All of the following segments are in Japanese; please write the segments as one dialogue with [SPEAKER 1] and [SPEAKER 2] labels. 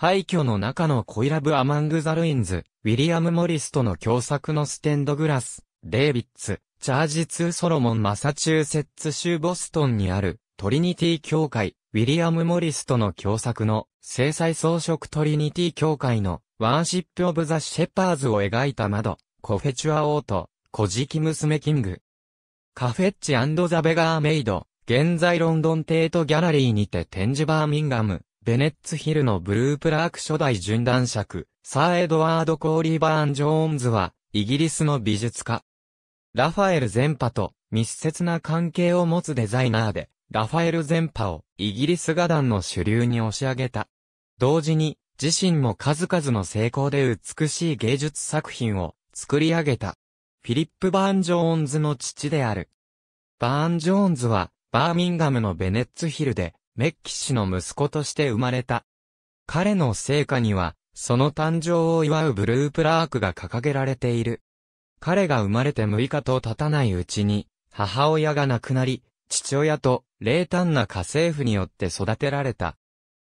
[SPEAKER 1] 廃墟の中のコイラブ・アマング・ザ・ルインズ、ウィリアム・モリスとの共作のステンドグラス、デイビッツ、チャージ2ソロモン・マサチューセッツ州ボストンにある、トリニティ協会、ウィリアム・モリスとの共作の、制裁装飾トリニティ協会の、ワーシップ・オブ・ザ・シェパーズを描いた窓、コフェチュア・オート、小敷娘キング。カフェッチザ・ベガー・メイド、現在ロンドンテートギャラリーにて展示バーミンガム、ベネッツヒルのブループラーク初代順断尺、サー・エドワード・コーリー・バーン・ジョーンズは、イギリスの美術家。ラファエル全パと密接な関係を持つデザイナーで、ラファエル全パをイギリス画壇の主流に押し上げた。同時に、自身も数々の成功で美しい芸術作品を作り上げた。フィリップ・バーン・ジョーンズの父である。バーン・ジョーンズは、バーミンガムのベネッツヒルで、メッキ氏の息子として生まれた。彼の成果には、その誕生を祝うブループラークが掲げられている。彼が生まれて6日と経たないうちに、母親が亡くなり、父親と冷淡な家政婦によって育てられた。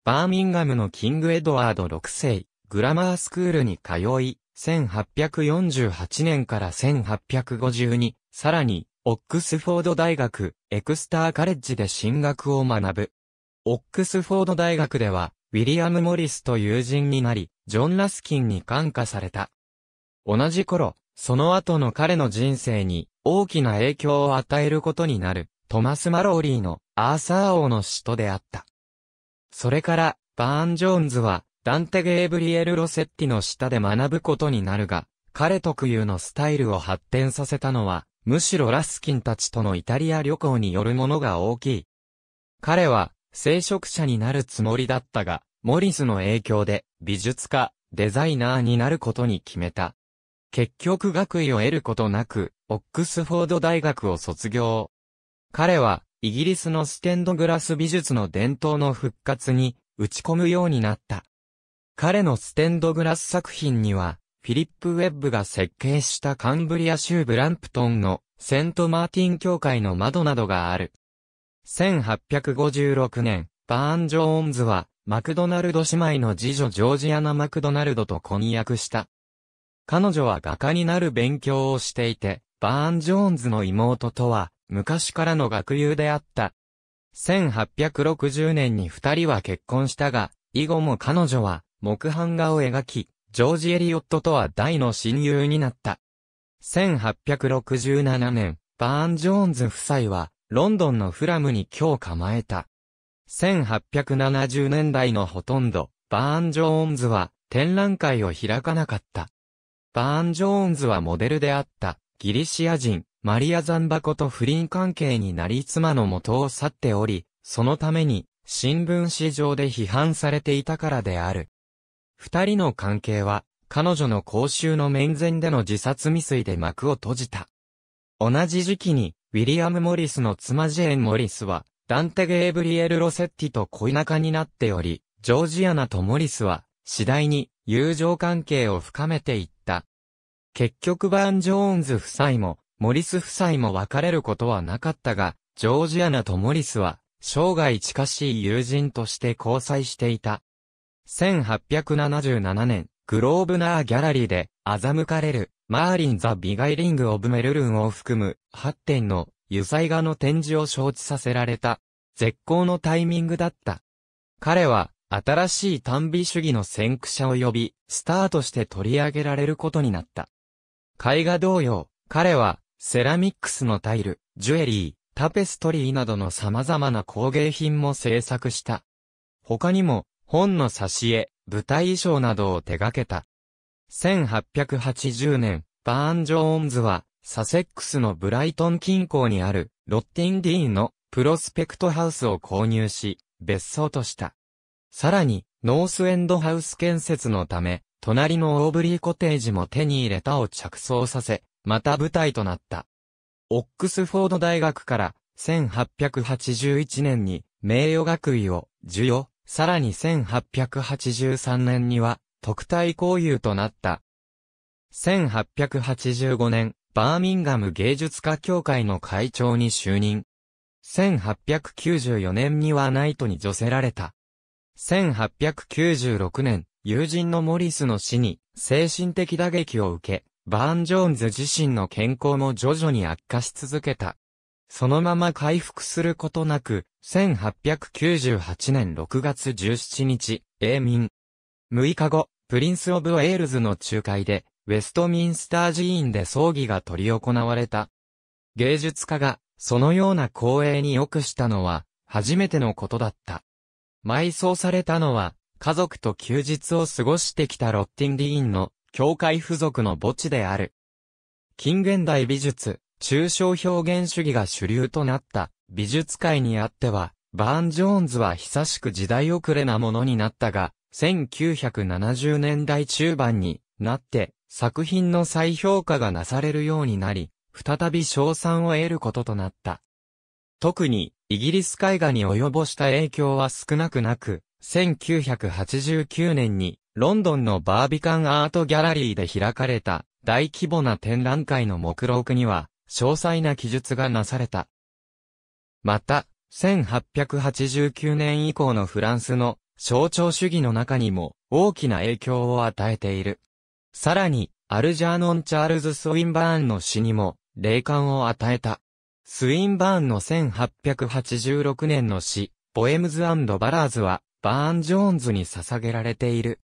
[SPEAKER 1] バーミンガムのキング・エドワード6世、グラマースクールに通い、1848年から1852、さらに、オックスフォード大学、エクスターカレッジで進学を学ぶ。オックスフォード大学では、ウィリアム・モリスと友人になり、ジョン・ラスキンに感化された。同じ頃、その後の彼の人生に大きな影響を与えることになる、トマス・マローリーのアーサー王の使徒であった。それから、バーン・ジョーンズは、ダンテ・ゲーブリエル・ロセッティの下で学ぶことになるが、彼特有のスタイルを発展させたのは、むしろラスキンたちとのイタリア旅行によるものが大きい。彼は、聖職者になるつもりだったが、モリスの影響で美術家、デザイナーになることに決めた。結局学位を得ることなく、オックスフォード大学を卒業。彼は、イギリスのステンドグラス美術の伝統の復活に打ち込むようになった。彼のステンドグラス作品には、フィリップ・ウェッブが設計したカンブリア州ブランプトンのセント・マーティン教会の窓などがある。1856年、バーン・ジョーンズは、マクドナルド姉妹の次女ジョージアナ・マクドナルドと婚約した。彼女は画家になる勉強をしていて、バーン・ジョーンズの妹とは、昔からの学友であった。1860年に二人は結婚したが、以後も彼女は、木版画を描き、ジョージ・エリオットとは大の親友になった。1867年、バーン・ジョーンズ夫妻は、ロンドンのフラムに今日構えた。1870年代のほとんど、バーン・ジョーンズは展覧会を開かなかった。バーン・ジョーンズはモデルであった、ギリシア人、マリア・ザンバコと不倫関係になり妻の元を去っており、そのために、新聞紙上で批判されていたからである。二人の関係は、彼女の公衆の面前での自殺未遂で幕を閉じた。同じ時期に、ウィリアム・モリスの妻ジェーン・モリスは、ダンテ・ゲーブリエル・ロセッティと恋仲になっており、ジョージアナとモリスは、次第に友情関係を深めていった。結局バーン・ジョーンズ夫妻も、モリス夫妻も別れることはなかったが、ジョージアナとモリスは、生涯近しい友人として交際していた。1877年、グローブナーギャラリーで、欺かれる、マーリン・ザ・ビガイリング・オブ・メルルンを含む8点の油彩画の展示を承知させられた。絶好のタイミングだった。彼は新しい短美主義の先駆者を呼び、スターとして取り上げられることになった。絵画同様、彼はセラミックスのタイル、ジュエリー、タペストリーなどの様々な工芸品も制作した。他にも、本の挿絵、舞台衣装などを手掛けた。1880年、バーン・ジョーンズは、サセックスのブライトン近郊にある、ロッティンディーンのプロスペクトハウスを購入し、別荘とした。さらに、ノースエンドハウス建設のため、隣のオーブリーコテージも手に入れたを着想させ、また舞台となった。オックスフォード大学から、1881年に名誉学位を授与、さらに1883年には特待交友となった。1885年、バーミンガム芸術家協会の会長に就任。1894年にはナイトに助せられた。1896年、友人のモリスの死に精神的打撃を受け、バーン・ジョーンズ自身の健康も徐々に悪化し続けた。そのまま回復することなく、1898年6月17日、永眠。6日後、プリンス・オブ・ウェールズの仲介で、ウェストミンスター寺院で葬儀が執り行われた。芸術家が、そのような光栄に良くしたのは、初めてのことだった。埋葬されたのは、家族と休日を過ごしてきたロッティンリーンの、教会付属の墓地である。近現代美術、抽象表現主義が主流となった美術界にあっては、バーン・ジョーンズは久しく時代遅れなものになったが、1970年代中盤になって作品の再評価がなされるようになり、再び賞賛を得ることとなった。特にイギリス絵画に及ぼした影響は少なくなく、1989年にロンドンのバービカンアートギャラリーで開かれた大規模な展覧会の目録には詳細な記述がなされた。また、1889年以降のフランスの象徴主義の中にも大きな影響を与えている。さらに、アルジャーノン・チャールズ・スウィンバーンの死にも霊感を与えた。スウィンバーンの1886年の詩、ボエムズバラーズは、バーン・ジョーンズに捧げられている。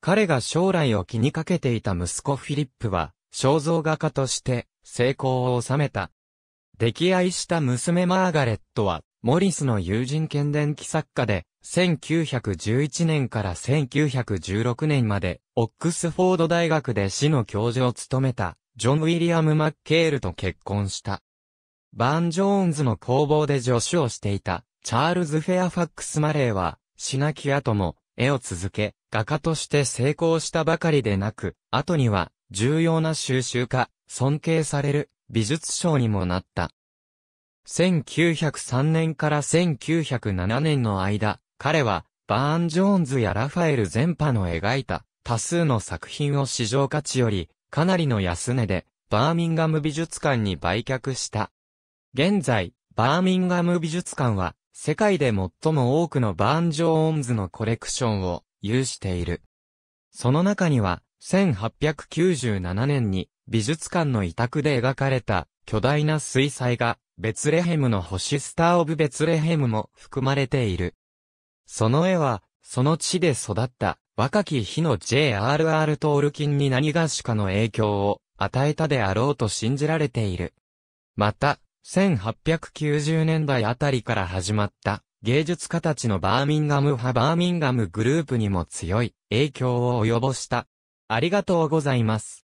[SPEAKER 1] 彼が将来を気にかけていた息子フィリップは、肖像画家として成功を収めた。溺愛した娘マーガレットは、モリスの友人剣伝記作家で、1911年から1916年まで、オックスフォード大学で市の教授を務めた、ジョン・ウィリアム・マッケールと結婚した。バーン・ジョーンズの工房で助手をしていた、チャールズ・フェアファックス・マレーは、ナなき後も、絵を続け、画家として成功したばかりでなく、後には、重要な収集家、尊敬される、美術賞にもなった。1903年から1907年の間、彼は、バーン・ジョーンズやラファエル全般の描いた多数の作品を市場価値よりかなりの安値でバーミンガム美術館に売却した。現在、バーミンガム美術館は世界で最も多くのバーン・ジョーンズのコレクションを有している。その中には1897年に美術館の委託で描かれた巨大な水彩画ベツレヘムの星スター・オブ・ベツレヘムも含まれている。その絵は、その地で育った若き日の J.R.R. トールキンに何がしかの影響を与えたであろうと信じられている。また、1890年代あたりから始まった芸術家たちのバーミンガム派バーミンガムグループにも強い影響を及ぼした。ありがとうございます。